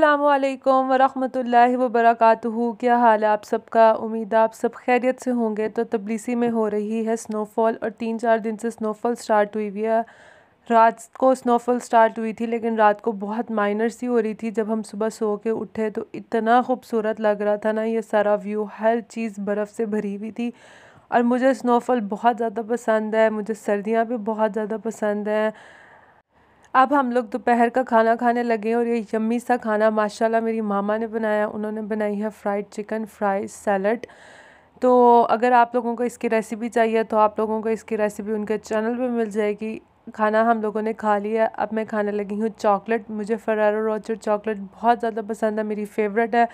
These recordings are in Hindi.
अस्सलाम वरहमतुल्लाहि वर्क क्या हाल है आप सबका उम्मीद आप सब खैरियत से होंगे तो तबलीसी में हो रही है स्नोफॉल और तीन चार दिन से स्नोफॉल स्टार्ट हुई हुई है रात को स्नोफॉल स्टार्ट हुई थी लेकिन रात को बहुत माइनर सी हो रही थी जब हम सुबह सो के उठे तो इतना खूबसूरत लग रहा था ना ये सारा व्यू हर चीज़ बर्फ़ से भरी हुई थी और मुझे स्नोफॉल बहुत ज़्यादा पसंद है मुझे सर्दियाँ भी बहुत ज़्यादा पसंद हैं अब हम लोग दोपहर का खाना खाने लगे और ये यम्मी सा खाना माशाल्लाह मेरी मामा ने बनाया उन्होंने बनाई है फ्राइड चिकन फ्राई सैलड तो अगर आप लोगों को इसकी रेसिपी चाहिए तो आप लोगों को इसकी रेसिपी उनके चैनल पर मिल जाएगी खाना हम लोगों ने खा लिया अब मैं खाने लगी हूँ चॉकलेट मुझे फरारो रोचर चॉकलेट बहुत ज़्यादा पसंद है मेरी फेवरेट है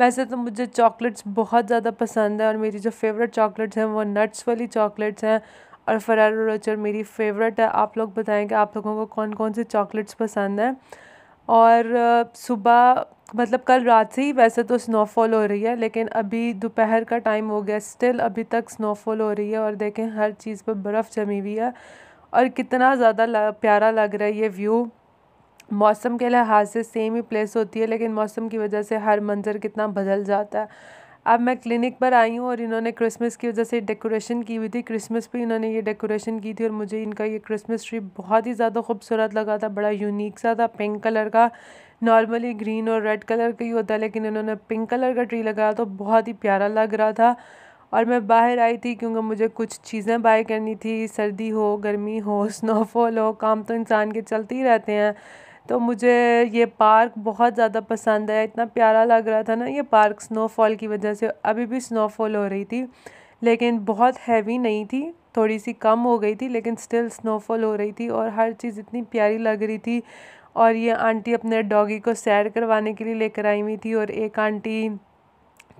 वैसे तो मुझे चॉकलेट्स बहुत ज़्यादा पसंद है और मेरी जो फेवरेट चॉकलेट्स हैं वो नट्स वाली चॉकलेट्स हैं और फरारो रोचर मेरी फेवरेट है आप लोग बताएं कि आप लोगों को कौन कौन सी चॉकलेट्स पसंद हैं और सुबह मतलब कल रात से ही वैसे तो स्नोफॉल हो रही है लेकिन अभी दोपहर का टाइम हो गया स्टिल अभी तक स्नोफॉल हो रही है और देखें हर चीज़ पर बर्फ़ जमी हुई है और कितना ज़्यादा प्यारा लग रहा है ये व्यू मौसम के लिहाज से सेम ही प्लेस होती है लेकिन मौसम की वजह से हर मंज़र कितना बदल जाता है अब मैं क्लिनिक पर आई हूँ और इन्होंने क्रिसमस की वजह से डेकोरेशन की हुई थी क्रिसमस पे इन्होंने ये डेकोरेशन की थी और मुझे इनका ये क्रिसमस ट्री बहुत ही ज़्यादा खूबसूरत लगा था बड़ा यूनिक सा था पिंक कलर का नॉर्मली ग्रीन और रेड कलर का ही होता है लेकिन इन्होंने पिंक कलर का ट्री लगाया तो बहुत ही प्यारा लग रहा था और मैं बाहर आई थी क्योंकि मुझे कुछ चीज़ें बाय करनी थी सर्दी हो गर्मी हो स्नोफॉल हो काम तो इंसान के चलते ही रहते हैं तो मुझे ये पार्क बहुत ज़्यादा पसंद है इतना प्यारा लग रहा था ना ये पार्क स्नोफॉल की वजह से अभी भी स्नोफॉल हो रही थी लेकिन बहुत हैवी नहीं थी थोड़ी सी कम हो गई थी लेकिन स्टिल स्नोफॉल हो रही थी और हर चीज़ इतनी प्यारी लग रही थी और ये आंटी अपने डॉगी को सैर करवाने के लिए लेकर आई हुई थी और एक आंटी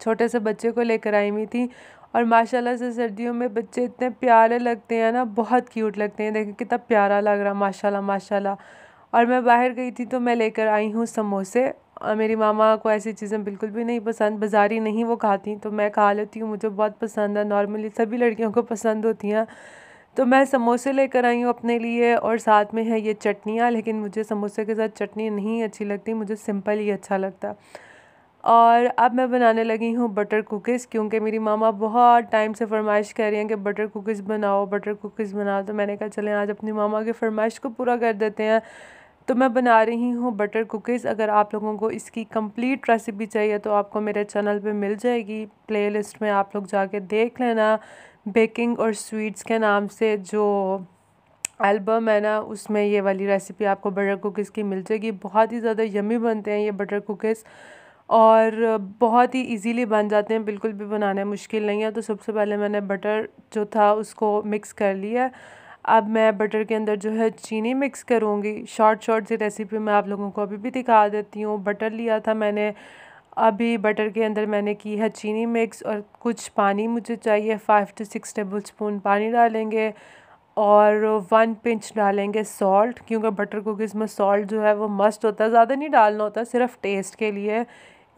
छोटे से बच्चे को लेकर आई हुई थी और माशाल्लाह से सर्दियों में बच्चे इतने प्यारे लगते हैं ना बहुत क्यूट लगते हैं देखें कितना प्यारा लग रहा माशाल्लाह माशाल्लाह और मैं बाहर गई थी तो मैं लेकर आई हूँ समोसे और मेरी मामा को ऐसी चीज़ें बिल्कुल भी नहीं पसंद बाज़ारी नहीं वो खाती तो मैं खा लेती हूँ मुझे बहुत पसंद है नॉर्मली सभी लड़कियों को पसंद होती हैं तो मैं समोसे लेकर आई हूँ अपने लिए और साथ में है ये चटनियाँ लेकिन मुझे समोसे के साथ चटनी नहीं अच्छी लगती मुझे सिंपल ही अच्छा लगता और अब मैं बनाने लगी हूँ बटर कुकीज़ क्योंकि मेरी मामा बहुत टाइम से फरमाइश कर रही हैं कि बटर कुकीज़ बनाओ बटर कुकीज़ बनाओ तो मैंने कहा चलें आज अपनी मामा की फरमाइश को पूरा कर देते हैं तो मैं बना रही हूँ बटर कुकीज़ अगर आप लोगों को इसकी कंप्लीट रेसिपी चाहिए तो आपको मेरे चैनल पे मिल जाएगी प्लेलिस्ट में आप लोग जाके देख लेना बेकिंग और स्वीट्स के नाम से जो एल्बम है ना उसमें ये वाली रेसिपी आपको बटर कुकीज़ की मिल जाएगी बहुत ही ज़्यादा यमी बनते हैं ये बटर कुकीज़ और बहुत ही इजीली बन जाते हैं बिल्कुल भी बनाना मुश्किल नहीं है तो सबसे पहले मैंने बटर जो था उसको मिक्स कर लिया अब मैं बटर के अंदर जो है चीनी मिक्स करूँगी शॉर्ट शॉर्ट सी रेसिपी मैं आप लोगों को अभी भी दिखा देती हूँ बटर लिया था मैंने अभी बटर के अंदर मैंने की है चीनी मिक्स और कुछ पानी मुझे चाहिए five to six tablespoon पानी डालेंगे और वन पिंच डालेंगे सॉल्ट क्योंकि बटर कुकीज़ में सॉल्ट जो है वो मस्ट होता है ज़्यादा नहीं डालना होता सिर्फ टेस्ट के लिए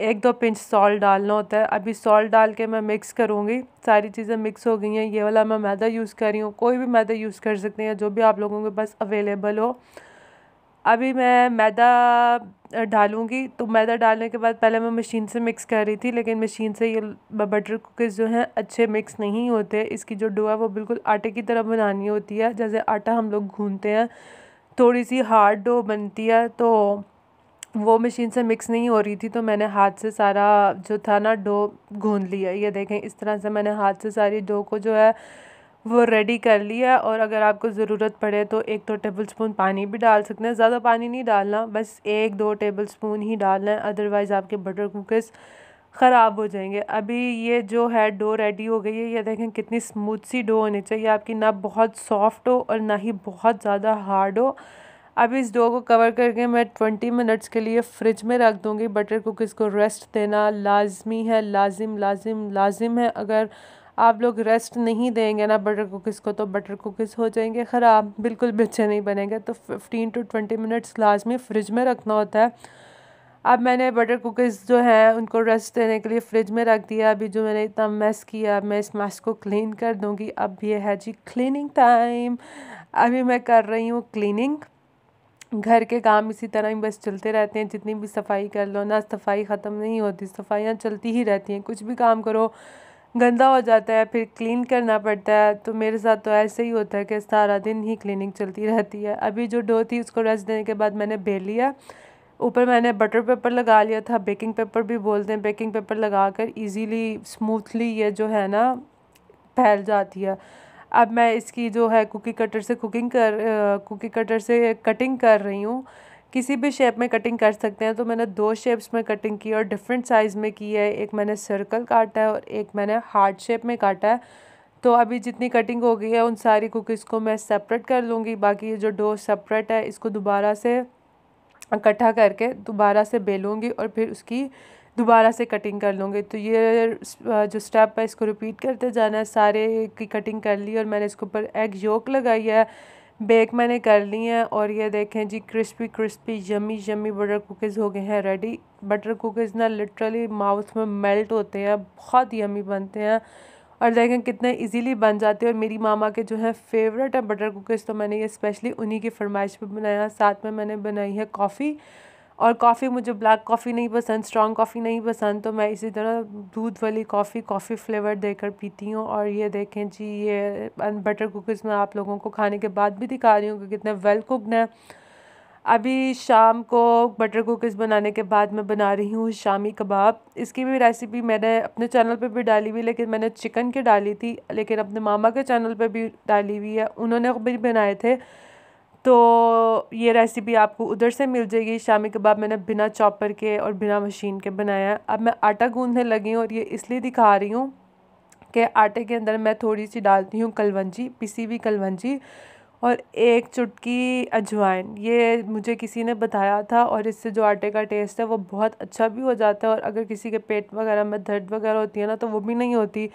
एक दो पिंच सॉल्ट डालना होता है अभी सॉल्ट डाल के मैं मिक्स करूँगी सारी चीज़ें मिक्स हो गई हैं ये वाला मैं मैदा यूज़ कर रही हूँ कोई भी मैदा यूज़ कर सकते हैं जो भी आप लोगों के पास अवेलेबल हो अभी मैं मैदा डालूँगी तो मैदा डालने के बाद पहले मैं मशीन से मिक्स कर रही थी लेकिन मशीन से ये बटर कुकीज़ जो हैं अच्छे मिक्स नहीं होते इसकी जो डो है वो बिल्कुल आटे की तरह बनानी होती है जैसे आटा हम लोग घूनते हैं थोड़ी सी हार्ड डो बनती है तो वो मशीन से मिक्स नहीं हो रही थी तो मैंने हाथ से सारा जो था ना डो गूँध लिया ये देखें इस तरह से मैंने हाथ से सारी डो को जो है वो रेडी कर लिया और अगर आपको ज़रूरत पड़े तो एक दो टेबल स्पून पानी भी डाल सकते हैं ज़्यादा पानी नहीं डालना बस एक दो टेबल स्पून ही डालना है अदरवाइज़ आपके बटर कुकर्स ख़राब हो जाएंगे अभी ये जो है डो रेडी हो गई है ये देखें कितनी स्मूथ सी डो होनी चाहिए आपकी ना बहुत सॉफ्ट हो और ना ही बहुत ज़्यादा हार्ड हो अब इस डो को कवर करके मैं ट्वेंटी मिनट्स के लिए फ्रिज में रख दूँगी बटर कुकीज़ को रेस्ट देना लाजमी है लाजिम लाजिम लाजिम है अगर आप लोग रेस्ट नहीं देंगे ना बटर कुकीज़ को तो बटर कुकीज़ हो जाएंगे ख़राब बिल्कुल भी अच्छे नहीं बनेंगे तो फिफ्टीन टू ट्वेंटी मिनट्स लाजमी फ्रिज में रखना होता है अब मैंने बटर कुकीज़ जो है उनको रेस्ट देने के लिए फ्रिज में रख दिया अभी जो मैंने इतना मैस किया मैं इस मैस को क्लीन कर दूँगी अब ये है जी क्लिनिंग टाइम अभी मैं कर रही हूँ क्लिनिंग घर के काम इसी तरह ही बस चलते रहते हैं जितनी भी सफाई कर लो ना सफाई ख़त्म नहीं होती सफाइयाँ चलती ही रहती हैं कुछ भी काम करो गंदा हो जाता है फिर क्लीन करना पड़ता है तो मेरे साथ तो ऐसे ही होता है कि सारा दिन ही क्लीनिंग चलती रहती है अभी जो डो थी उसको रेस्ट देने के बाद मैंने बेल लिया ऊपर मैंने बटर पेपर लगा लिया था बेकिंग पेपर भी बोलते हैं बेकिंग पेपर लगा कर ईज़िली स्मूथली ये जो है ना फैल जाती है अब मैं इसकी जो है कुकी कटर से कुकिंग कर कुकी कटर से कटिंग कर रही हूँ किसी भी शेप में कटिंग कर सकते हैं तो मैंने दो शेप्स में कटिंग की और डिफरेंट साइज़ में की है एक मैंने सर्कल काटा है और एक मैंने हार्ड शेप में काटा है तो अभी जितनी कटिंग हो गई है उन सारी कुकीज़ को मैं सेपरेट कर लूँगी बाकी ये जो डो सेपरेट है इसको दोबारा से इकट्ठा करके दोबारा से बेलूँगी और फिर उसकी दोबारा से कटिंग कर लूँगी तो ये जो स्टेप है इसको रिपीट करते जाना है सारे की कटिंग कर ली और मैंने इसके ऊपर एग योक लगाई है बेक मैंने कर ली है और ये देखें जी crispy crispy yummy yummy butter cookies हो गए हैं रेडी बटर कुकीज़ ना लिटरली माउथ में मेल्ट होते हैं बहुत यमी बनते हैं और देखें कितने इजीली बन जाते हैं और मेरी मामा के जो है फेवरेट है बटर कुकीज़ तो मैंने ये स्पेशली उन्हीं की फरमाइश पर बनाया साथ में मैंने बनाई है कॉफ़ी और कॉफ़ी मुझे ब्लैक कॉफ़ी नहीं पसंद स्ट्रॉन्ग कॉफ़ी नहीं पसंद तो मैं इसी तरह दूध वाली कॉफ़ी कॉफ़ी फ्लेवर देकर पीती हूँ और ये देखें जी ये बटर कुकीज़ मैं आप लोगों को खाने के बाद भी दिखा रही हूँ कि कितने वेल कुकड हैं अभी शाम को बटर कुकीज़ बनाने के बाद मैं बना रही हूँ शामी कबाब इसकी भी रेसिपी मैंने अपने चैनल पे भी डाली हुई लेकिन मैंने चिकन की डाली थी लेकिन अपने मामा के चैनल पे भी डाली हुई है उन्होंने भी बनाए थे तो ये रेसिपी आपको उधर से मिल जाएगी शामी कबाब मैंने बिना चॉपर के और बिना मशीन के बनाया अब मैं आटा गूंदने लगी हूँ और ये इसलिए दिखा रही हूँ कि आटे के अंदर मैं थोड़ी सी डालती हूँ कलवंजी पिसी हुई कलवंजी और एक चुटकी अजवाइन ये मुझे किसी ने बताया था और इससे जो आटे का टेस्ट है वो बहुत अच्छा भी हो जाता है और अगर किसी के पेट वगैरह में दर्द वगैरह होती है ना तो वो भी नहीं होती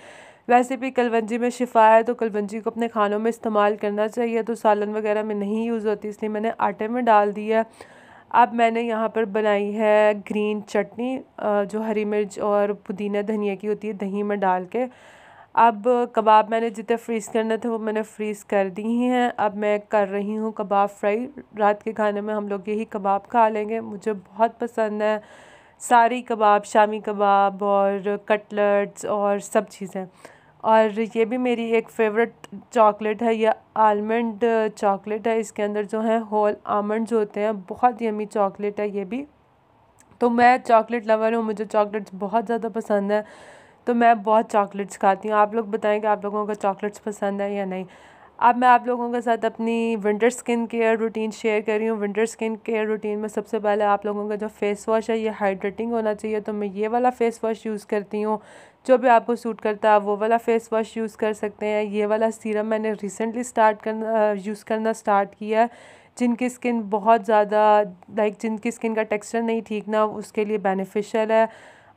वैसे भी कलवंजी में शिफा है तो कलवंजी को अपने खानों में इस्तेमाल करना चाहिए तो सालन वगैरह में नहीं यूज़ होती इसलिए मैंने आटे में डाल दी है अब मैंने यहाँ पर बनाई है ग्रीन चटनी जो हरी मिर्च और पुदीना धनिया की होती है दही में डाल के अब कबाब मैंने जितने फ्रीज़ करने थे वो मैंने फ्रीज़ कर दिए हैं अब मैं कर रही हूँ कबाब फ्राई रात के खाने में हम लोग यही कबाब खा लेंगे मुझे बहुत पसंद है सारी कबाब शामी कबाब और कटलेट्स और सब चीज़ें और ये भी मेरी एक फेवरेट चॉकलेट है यह आलमंड चॉकलेट है इसके अंदर जो है होल आमंड्स होते हैं बहुत यमी चॉकलेट है ये भी तो मैं चॉकलेट लवर हूँ मुझे चॉकलेट्स बहुत ज़्यादा पसंद है तो मैं बहुत चॉकलेट्स खाती हूँ आप लोग बताएं कि आप लोगों को चॉकलेट्स पसंद है या नहीं अब मैं आप लोगों के साथ अपनी winter skin care routine share कर रही हूँ विंटर स्किन केयर रूटीन में सबसे पहले आप लोगों का जो फेस वॉश है ये हाइड्रेटिंग होना चाहिए तो मैं ये वाला फेस वॉश यूज़ करती हूँ जो भी आपको सूट करता है वो वाला फेस वॉश यूज़ कर सकते हैं ये वाला सीरम मैंने रिसेंटली स्टार्ट करना यूज़ करना स्टार्ट किया है जिनकी स्किन बहुत ज़्यादा लाइक जिनकी स्किन का टेक्सचर नहीं ठीक ना उसके लिए बेनिफिशियल है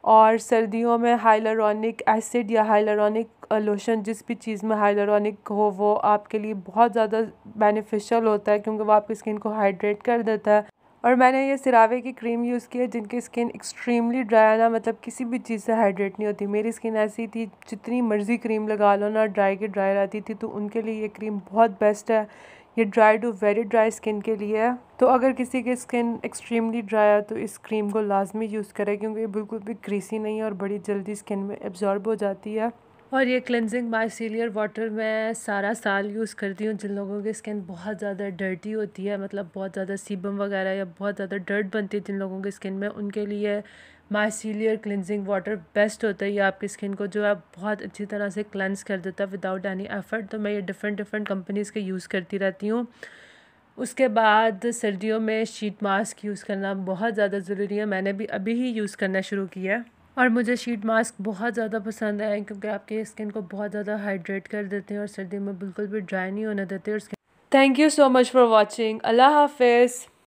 और सर्दियों में हाइलरोनिक एसिड या हाइलरोनिक लोशन जिस भी चीज़ में हाइलोरिक हो वो आपके लिए बहुत ज़्यादा बेनिफिशियल होता है क्योंकि वो आपकी स्किन को हाइड्रेट कर देता है और मैंने ये सिरावे की क्रीम यूज़ की है जिनकी स्किन एक्सट्रीमली ड्राई ना मतलब किसी भी चीज़ से हाइड्रेट नहीं होती मेरी स्किन ऐसी थी जितनी मर्ज़ी क्रीम लगा लो ना ड्राई की ड्राई रहती थी तो उनके लिए ये क्रीम बहुत बेस्ट है ये dry to very dry skin के लिए है तो अगर किसी की स्किन एक्सट्रीमली ड्राई है तो इस क्रीम को लाजमी यूज़ करें क्योंकि ये बिल्कुल भी क्रीसी नहीं है और बड़ी जल्दी स्किन में एब्जॉर्ब हो जाती है और ये क्लेंजिंग माइसीलियर वाटर मैं सारा साल यूज़ करती हूँ जिन लोगों की स्किन बहुत ज़्यादा डर्टी होती है मतलब बहुत ज़्यादा सीबम वगैरह या बहुत ज़्यादा डर्ट बनती है जिन लोगों की स्किन में उनके लिए माइसीलियर क्लेंजिंग वाटर बेस्ट होता है ये आपकी स्किन को जो है बहुत अच्छी तरह से क्लेंस कर देता है विदाउट एनी एफर्ट तो मैं ये डिफरेंट डिफरेंट कंपनीज़ के यूज़ करती रहती हूँ उसके बाद सर्दियों में शीट मास्क यूज़ करना बहुत ज़्यादा ज़रूरी है मैंने भी अभी ही यूज़ करना शुरू किया है और मुझे शीट मास्क बहुत ज़्यादा पसंद है क्योंकि आपके स्किन को बहुत ज़्यादा हाइड्रेट कर देते हैं और सर्दी में बिल्कुल भी ड्राई नहीं होने देते और thank you so much for watching अल्लाह हाफिज़